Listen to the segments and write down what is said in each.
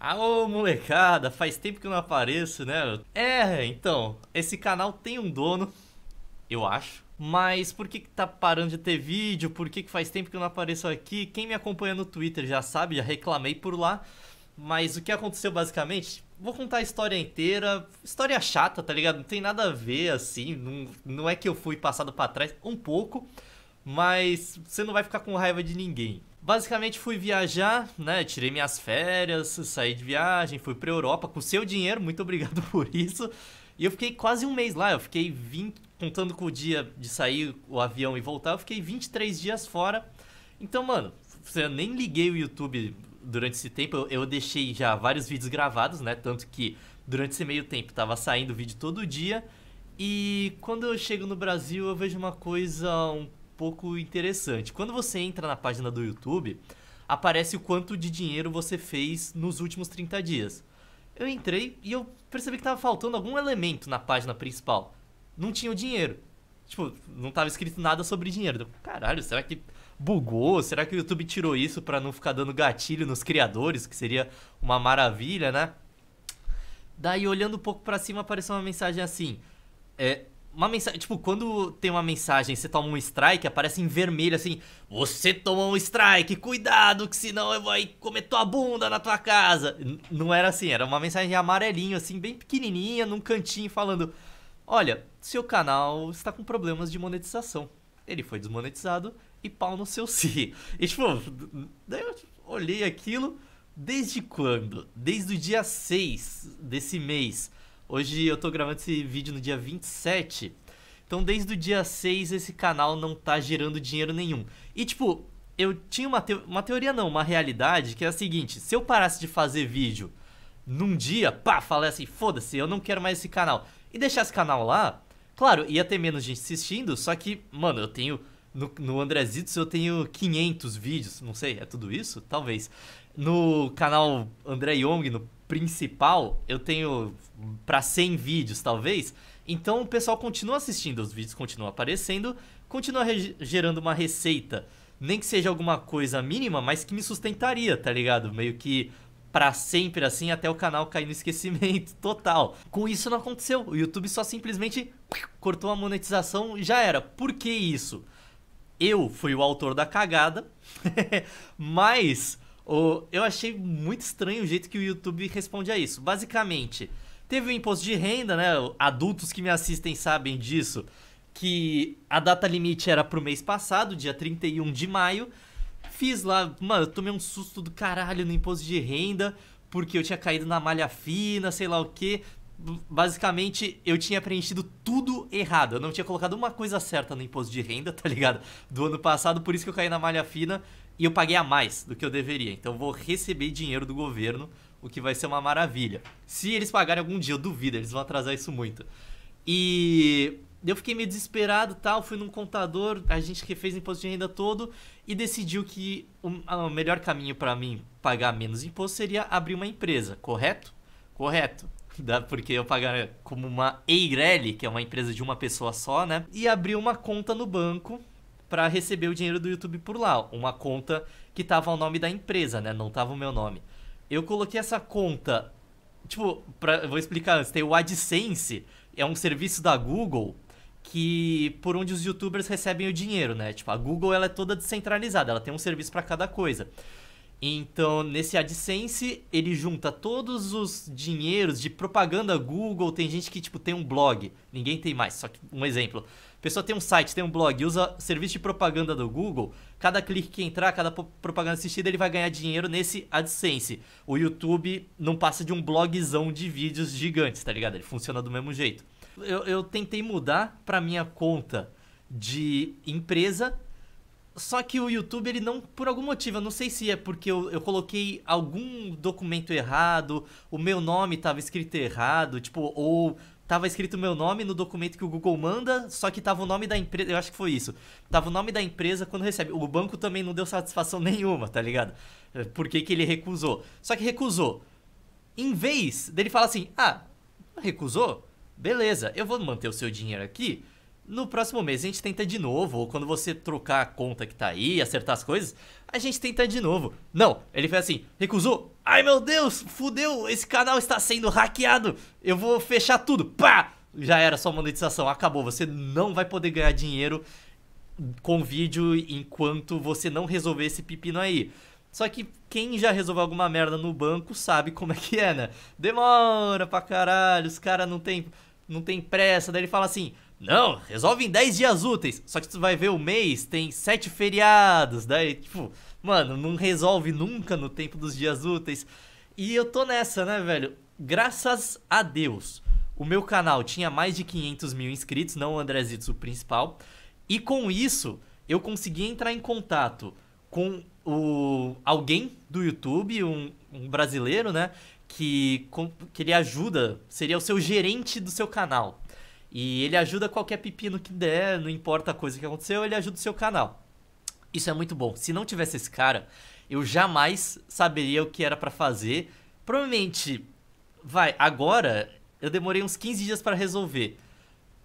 Alô, molecada, faz tempo que eu não apareço, né? É, então, esse canal tem um dono, eu acho. Mas por que, que tá parando de ter vídeo? Por que, que faz tempo que eu não apareço aqui? Quem me acompanha no Twitter já sabe, já reclamei por lá. Mas o que aconteceu basicamente? Vou contar a história inteira. História chata, tá ligado? Não tem nada a ver assim. Não, não é que eu fui passado para trás, um pouco. Mas você não vai ficar com raiva de ninguém. Basicamente fui viajar, né? Tirei minhas férias, saí de viagem, fui pra Europa com seu dinheiro, muito obrigado por isso. E eu fiquei quase um mês lá, eu fiquei 20, contando com o dia de sair o avião e voltar, eu fiquei 23 dias fora. Então, mano, eu nem liguei o YouTube durante esse tempo, eu, eu deixei já vários vídeos gravados, né? Tanto que durante esse meio tempo tava saindo vídeo todo dia. E quando eu chego no Brasil, eu vejo uma coisa um pouco interessante. Quando você entra na página do YouTube, aparece o quanto de dinheiro você fez nos últimos 30 dias. Eu entrei e eu percebi que estava faltando algum elemento na página principal. Não tinha o dinheiro. Tipo, não estava escrito nada sobre dinheiro. Caralho, será que bugou? Será que o YouTube tirou isso para não ficar dando gatilho nos criadores, que seria uma maravilha, né? Daí, olhando um pouco para cima, apareceu uma mensagem assim: é, uma mensagem. Tipo, quando tem uma mensagem, você toma um strike, aparece em vermelho assim: Você tomou um strike, cuidado, que senão eu vou comer tua bunda na tua casa. não era assim, era uma mensagem amarelinho, assim, bem pequenininha, num cantinho, falando: Olha, seu canal está com problemas de monetização. Ele foi desmonetizado e pau no seu si. E tipo, daí eu tipo, olhei aquilo. Desde quando? Desde o dia 6 desse mês Hoje eu tô gravando esse vídeo no dia 27. Então desde o dia 6 esse canal não tá gerando dinheiro nenhum. E tipo, eu tinha uma, te uma teoria não, uma realidade que é a seguinte, se eu parasse de fazer vídeo num dia, pá, falei assim, foda-se, eu não quero mais esse canal. E deixar esse canal lá, claro, ia ter menos gente assistindo, só que, mano, eu tenho... No, no Andrezitos eu tenho 500 vídeos, não sei, é tudo isso? Talvez. No canal André Young, no principal, eu tenho para 100 vídeos, talvez. Então o pessoal continua assistindo, os vídeos continuam aparecendo, continua gerando uma receita. Nem que seja alguma coisa mínima, mas que me sustentaria, tá ligado? Meio que para sempre assim até o canal cair no esquecimento total. Com isso não aconteceu. O YouTube só simplesmente cortou a monetização e já era. Por que isso? Eu fui o autor da cagada, mas eu achei muito estranho o jeito que o YouTube responde a isso. Basicamente, teve o um imposto de renda, né? Adultos que me assistem sabem disso. Que a data limite era pro mês passado, dia 31 de maio. Fiz lá, mano, eu tomei um susto do caralho no imposto de renda, porque eu tinha caído na malha fina, sei lá o que basicamente eu tinha preenchido tudo errado. Eu não tinha colocado uma coisa certa no imposto de renda, tá ligado? Do ano passado, por isso que eu caí na malha fina e eu paguei a mais do que eu deveria. Então eu vou receber dinheiro do governo, o que vai ser uma maravilha. Se eles pagarem algum dia, eu duvido, eles vão atrasar isso muito. E eu fiquei meio desesperado tal, fui num contador, a gente que fez imposto de renda todo e decidiu que o, melhor caminho para mim pagar menos imposto seria abrir uma empresa, correto? Correto. porque eu pagaria como uma EIRELI, que é uma empresa de uma pessoa só, né? E abrir uma conta no banco para receber o dinheiro do YouTube por lá. Uma conta que tava o nome da empresa, né? Não tava o meu nome. Eu coloquei essa conta. Tipo, pra, vou explicar antes. Tem o AdSense, é um serviço da Google que por onde os youtubers recebem o dinheiro, né? Tipo, a Google ela é toda descentralizada, ela tem um serviço para cada coisa. Então, nesse AdSense, ele junta todos os dinheiros de propaganda Google. Tem gente que, tipo, tem um blog. Ninguém tem mais, só que um exemplo. A pessoa tem um site, tem um blog, usa serviço de propaganda do Google. Cada clique que entrar, cada propaganda assistida, ele vai ganhar dinheiro nesse AdSense. O YouTube não passa de um blogzão de vídeos gigantes, tá ligado? Ele funciona do mesmo jeito. Eu, eu tentei mudar pra minha conta de empresa só que o YouTube, ele não, por algum motivo, eu não sei se é porque eu, eu coloquei algum documento errado, o meu nome estava escrito errado, tipo, ou tava escrito o meu nome no documento que o Google manda, só que tava o nome da empresa, eu acho que foi isso. Tava o nome da empresa quando recebe. O banco também não deu satisfação nenhuma, tá ligado? É, por que, que ele recusou? Só que recusou. Em vez dele falar assim: "Ah, recusou? Beleza, eu vou manter o seu dinheiro aqui." No próximo mês a gente tenta de novo, ou quando você trocar a conta que tá aí, acertar as coisas, a gente tenta de novo. Não, ele fez assim, recusou. Ai meu Deus, fudeu, esse canal está sendo hackeado. Eu vou fechar tudo. Pá! Já era sua monetização, acabou. Você não vai poder ganhar dinheiro com vídeo enquanto você não resolver esse pepino aí. Só que quem já resolveu alguma merda no banco sabe como é que é, né? Demora pra caralho, os caras não tem, não tem pressa. Daí ele fala assim: não, resolve em 10 dias úteis. Só que tu vai ver o mês, tem 7 feriados. Daí, tipo, mano, não resolve nunca no tempo dos dias úteis. E eu tô nessa, né, velho? Graças a Deus, o meu canal tinha mais de 500 mil inscritos, não o Andrezito, o principal. E com isso, eu consegui entrar em contato com o alguém do YouTube, um, um brasileiro, né? Que, com, que ele ajuda, seria o seu gerente do seu canal. E ele ajuda qualquer pepino que der, não importa a coisa que aconteceu, ele ajuda o seu canal. Isso é muito bom. Se não tivesse esse cara, eu jamais saberia o que era para fazer. Provavelmente, vai, agora eu demorei uns 15 dias para resolver.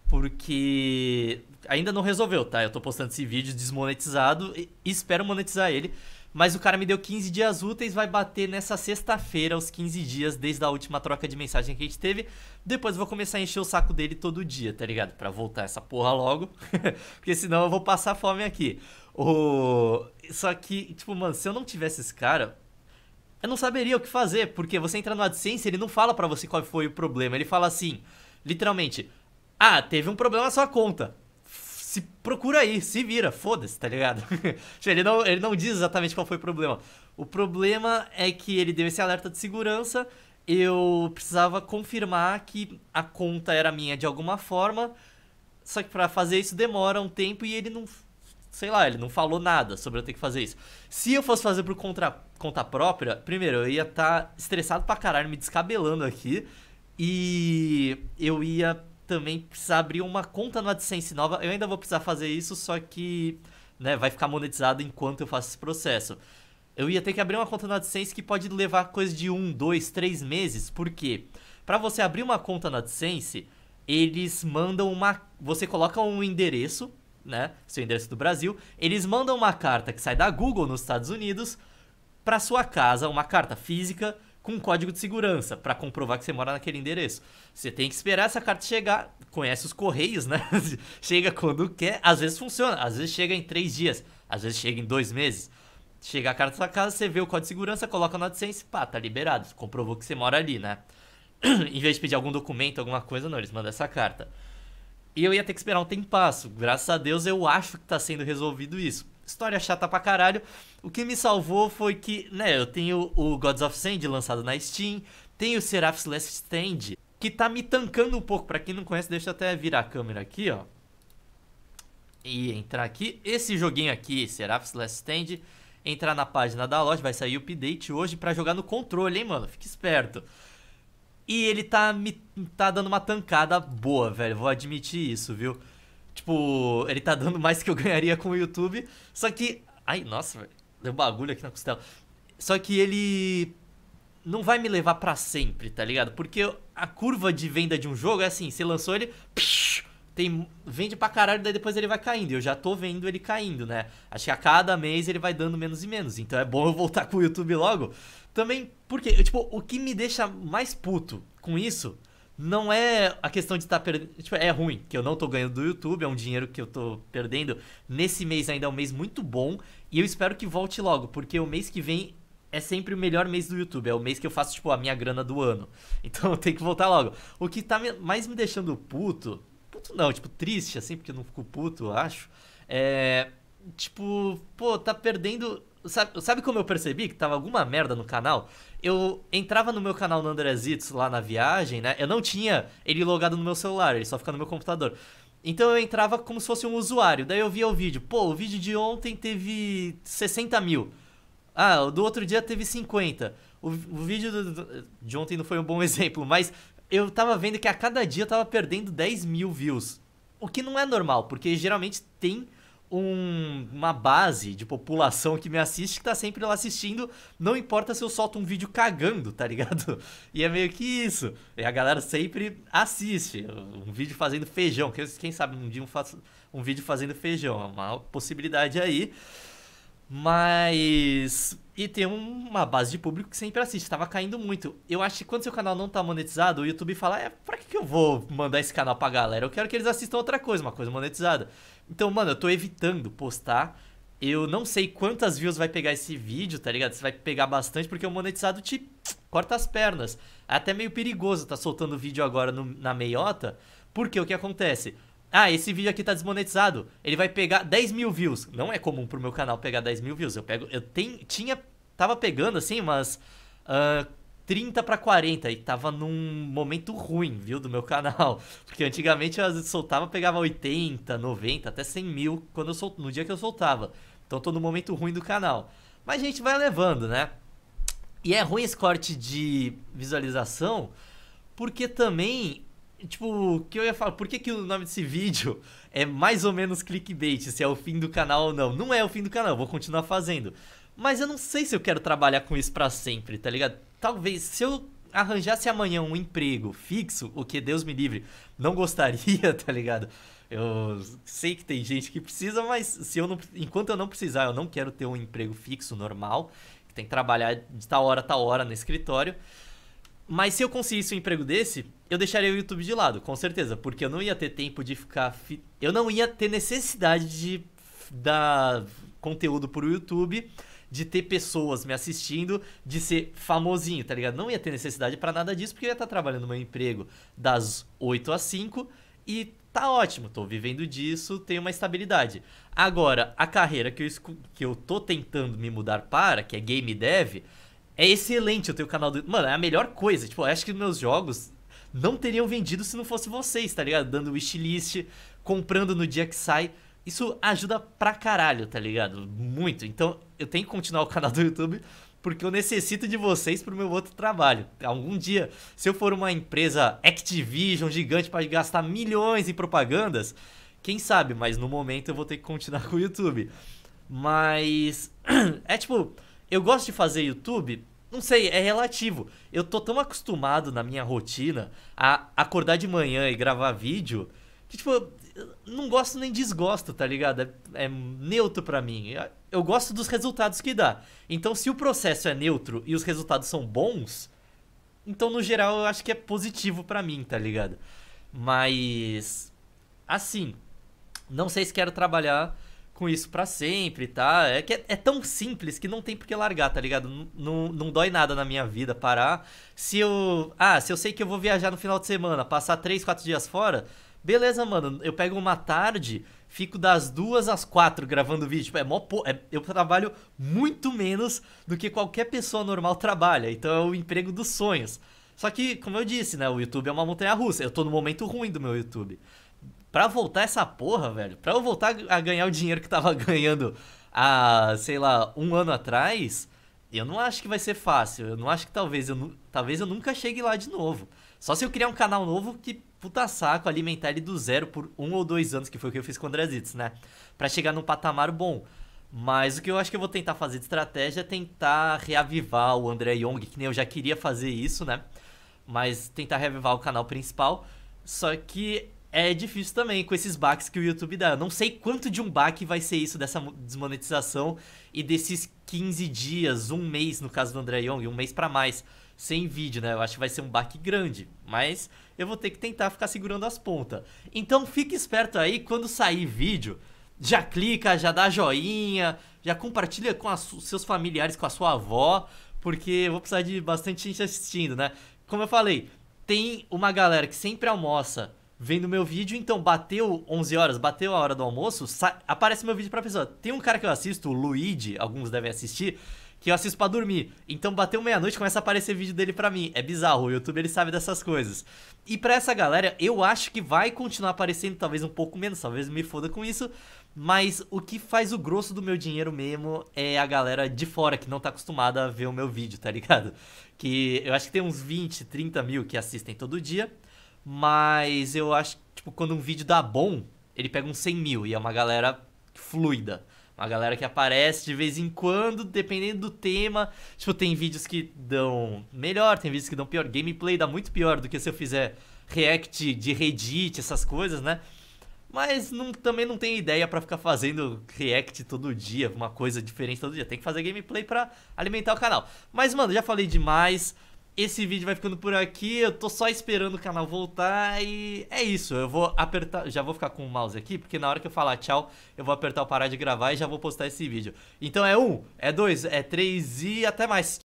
Porque ainda não resolveu, tá? Eu tô postando esse vídeo desmonetizado e espero monetizar ele. Mas o cara me deu 15 dias úteis, vai bater nessa sexta-feira os 15 dias desde a última troca de mensagem que a gente teve. Depois eu vou começar a encher o saco dele todo dia, tá ligado? Pra voltar essa porra logo, porque senão eu vou passar fome aqui. O... Só que, tipo, mano, se eu não tivesse esse cara, eu não saberia o que fazer, porque você entra no AdSense, ele não fala para você qual foi o problema, ele fala assim, literalmente, ah, teve um problema na sua conta se procura aí, se vira, foda-se, tá ligado? Tipo, ele, não, ele não diz exatamente qual foi o problema. O problema é que ele deu esse alerta de segurança, eu precisava confirmar que a conta era minha de alguma forma, só que para fazer isso demora um tempo e ele não. Sei lá, ele não falou nada sobre eu ter que fazer isso. Se eu fosse fazer por conta, conta própria, primeiro, eu ia estar tá estressado pra caralho, me descabelando aqui. E eu ia também precisar abrir uma conta no AdSense nova. Eu ainda vou precisar fazer isso, só que né, vai ficar monetizado enquanto eu faço esse processo. Eu ia ter que abrir uma conta no AdSense que pode levar coisa de um, dois, três meses. Por quê? Para você abrir uma conta no AdSense, eles mandam uma. Você coloca um endereço, né? Seu endereço do Brasil. Eles mandam uma carta que sai da Google nos Estados Unidos para sua casa, uma carta física com um código de segurança para comprovar que você mora naquele endereço. Você tem que esperar essa carta chegar. Conhece os correios, né? chega quando quer. Às vezes funciona, às vezes chega em três dias, às vezes chega em dois meses. Chega a carta da sua casa, você vê o código de segurança, coloca na AdSense, pá, tá liberado. Comprovou que você mora ali, né? em vez de pedir algum documento, alguma coisa, não, eles mandam essa carta. E eu ia ter que esperar um tempasso. Graças a Deus eu acho que tá sendo resolvido isso história chata pra caralho. O que me salvou foi que, né, eu tenho o Gods of Sand lançado na Steam, tenho o Seraph's Last Stand, que tá me tancando um pouco. Pra quem não conhece, deixa eu até virar a câmera aqui, ó. E entrar aqui. Esse joguinho aqui, Seraph's Last Stand, entrar na página da loja, vai sair o update hoje pra jogar no controle, hein, mano? Fique esperto. E ele tá me tá dando uma tancada boa, velho. Vou admitir isso, viu? Tipo, ele tá dando mais que eu ganharia com o YouTube. Só que. Ai, nossa, velho. Deu bagulho aqui na costela. Só que ele. Não vai me levar para sempre, tá ligado? Porque a curva de venda de um jogo é assim: você lançou ele. Psh, tem, vende pra caralho, daí depois ele vai caindo. Eu já tô vendo ele caindo, né? Acho que a cada mês ele vai dando menos e menos. Então é bom eu voltar com o YouTube logo. Também, porque, tipo, o que me deixa mais puto com isso não é a questão de estar tá perdendo. Tipo, é ruim, que eu não tô ganhando do YouTube, é um dinheiro que eu tô perdendo. Nesse mês ainda é um mês muito bom e eu espero que volte logo, porque o mês que vem é sempre o melhor mês do YouTube, é o mês que eu faço, tipo, a minha grana do ano. Então eu tenho que voltar logo. O que tá mais me deixando puto, puto não, tipo, triste, assim, porque eu não fico puto, eu acho, é. Tipo, pô, tá perdendo Sabe, sabe como eu percebi que tava alguma merda no canal? Eu entrava no meu canal no Andrezitos lá na viagem, né? Eu não tinha ele logado no meu celular, ele só fica no meu computador. Então eu entrava como se fosse um usuário. Daí eu via o vídeo. Pô, o vídeo de ontem teve 60 mil. Ah, o do outro dia teve 50. O, o vídeo do, de ontem não foi um bom exemplo, mas eu tava vendo que a cada dia eu tava perdendo 10 mil views. O que não é normal, porque geralmente tem um, uma base de população que me assiste que tá sempre lá assistindo, não importa se eu solto um vídeo cagando, tá ligado? E é meio que isso. E a galera sempre assiste. Um vídeo fazendo feijão. Quem sabe um dia eu faço um vídeo fazendo feijão. É uma possibilidade aí. Mas. E tem uma base de público que sempre assiste, tava caindo muito. Eu acho que quando seu canal não tá monetizado, o YouTube fala: é, pra que, que eu vou mandar esse canal pra galera? Eu quero que eles assistam outra coisa, uma coisa monetizada. Então, mano, eu tô evitando postar. Eu não sei quantas views vai pegar esse vídeo, tá ligado? Se vai pegar bastante, porque o monetizado te corta as pernas. É até meio perigoso tá soltando vídeo agora no, na meiota, porque o que acontece? Ah, esse vídeo aqui tá desmonetizado. Ele vai pegar 10 mil views. Não é comum pro meu canal pegar 10 mil views. Eu pego. Eu tem, tinha. Tava pegando assim, mas. Uh, 30 para 40 e tava num momento ruim, viu, do meu canal. Porque antigamente eu soltava, pegava 80, 90, até 100 mil quando eu sol... no dia que eu soltava. Então tô num momento ruim do canal. Mas a gente vai levando, né? E é ruim esse corte de visualização, porque também Tipo, que eu ia falar, por que, que o nome desse vídeo é mais ou menos clickbait, se é o fim do canal ou não? Não é o fim do canal, vou continuar fazendo. Mas eu não sei se eu quero trabalhar com isso para sempre, tá ligado? Talvez, se eu arranjasse amanhã um emprego fixo, o que Deus me livre, não gostaria, tá ligado? Eu sei que tem gente que precisa, mas se eu não, enquanto eu não precisar, eu não quero ter um emprego fixo normal, que tem que trabalhar de tal hora a tal hora no escritório. Mas se eu conseguisse um emprego desse, eu deixaria o YouTube de lado, com certeza, porque eu não ia ter tempo de ficar. Fi... Eu não ia ter necessidade de dar conteúdo pro YouTube, de ter pessoas me assistindo, de ser famosinho, tá ligado? Não ia ter necessidade para nada disso, porque eu ia estar tá trabalhando meu emprego das 8 às 5 e tá ótimo, tô vivendo disso, tenho uma estabilidade. Agora, a carreira que eu, que eu tô tentando me mudar para, que é game dev é excelente eu ter o canal do Mano, é a melhor coisa. Tipo, eu acho que meus jogos não teriam vendido se não fosse vocês, tá ligado? Dando wishlist, comprando no dia que sai. Isso ajuda pra caralho, tá ligado? Muito. Então, eu tenho que continuar o canal do YouTube porque eu necessito de vocês pro meu outro trabalho. Algum dia, se eu for uma empresa Activision gigante para gastar milhões em propagandas, quem sabe, mas no momento eu vou ter que continuar com o YouTube. Mas é tipo, eu gosto de fazer YouTube não sei, é relativo. Eu tô tão acostumado na minha rotina a acordar de manhã e gravar vídeo que, tipo, não gosto nem desgosto, tá ligado? É, é neutro para mim. Eu gosto dos resultados que dá. Então, se o processo é neutro e os resultados são bons, então, no geral, eu acho que é positivo para mim, tá ligado? Mas. Assim. Não sei se quero trabalhar com isso para sempre, tá? É que é, é, tão simples que não tem por que largar, tá ligado? não, não dói nada na minha vida parar. Se eu. Ah, se eu sei que eu vou viajar no final de semana, passar 3, 4 dias fora, beleza, mano. Eu pego uma tarde, fico das duas às quatro gravando vídeo. Tipo, é mó po... É, eu trabalho muito menos do que qualquer pessoa normal trabalha. Então é o emprego dos sonhos. Só que, como eu disse, né? O YouTube é uma montanha russa. Eu tô no momento ruim do meu YouTube. Pra voltar essa porra, velho, pra eu voltar a ganhar o dinheiro que tava ganhando há, sei lá, um ano atrás, eu não acho que vai ser fácil. Eu não acho que talvez eu, talvez eu nunca chegue lá de novo. Só se eu criar um canal novo que, puta saco, alimentar ele do zero por um ou dois anos, que foi o que eu fiz com o Andrezitz, né? Pra chegar num patamar bom. Mas o que eu acho que eu vou tentar fazer de estratégia é tentar reavivar o André Young, que nem eu já queria fazer isso, né? Mas tentar reavivar o canal principal. Só que é difícil também com esses baques que o YouTube dá. Eu não sei quanto de um baque vai ser isso dessa desmonetização e desses 15 dias, um mês no caso do André Young, um mês para mais sem vídeo, né? Eu acho que vai ser um baque grande, mas eu vou ter que tentar ficar segurando as pontas. Então fique esperto aí quando sair vídeo, já clica, já dá joinha, já compartilha com os seus familiares, com a sua avó, porque eu vou precisar de bastante gente assistindo, né? Como eu falei, tem uma galera que sempre almoça vendo meu vídeo, então bateu 11 horas, bateu a hora do almoço, aparece meu vídeo pra pessoa. Tem um cara que eu assisto, o Luigi, alguns devem assistir, que eu assisto pra dormir. Então bateu meia-noite, começa a aparecer vídeo dele pra mim. É bizarro, o YouTube ele sabe dessas coisas. E pra essa galera, eu acho que vai continuar aparecendo, talvez um pouco menos, talvez me foda com isso, mas o que faz o grosso do meu dinheiro mesmo é a galera de fora que não tá acostumada a ver o meu vídeo, tá ligado? Que eu acho que tem uns 20, 30 mil que assistem todo dia. Mas eu acho, tipo, quando um vídeo dá bom, ele pega uns 100 mil e é uma galera fluida. Uma galera que aparece de vez em quando, dependendo do tema. Tipo, tem vídeos que dão melhor, tem vídeos que dão pior. Gameplay dá muito pior do que se eu fizer react de Reddit, essas coisas, né? Mas não, também não tem ideia para ficar fazendo react todo dia, uma coisa diferente todo dia. Tem que fazer gameplay para alimentar o canal. Mas, mano, já falei demais. Esse vídeo vai ficando por aqui, eu tô só esperando o canal voltar e é isso. Eu vou apertar, já vou ficar com o mouse aqui, porque na hora que eu falar tchau, eu vou apertar o parar de gravar e já vou postar esse vídeo. Então é um, é dois, é três e até mais.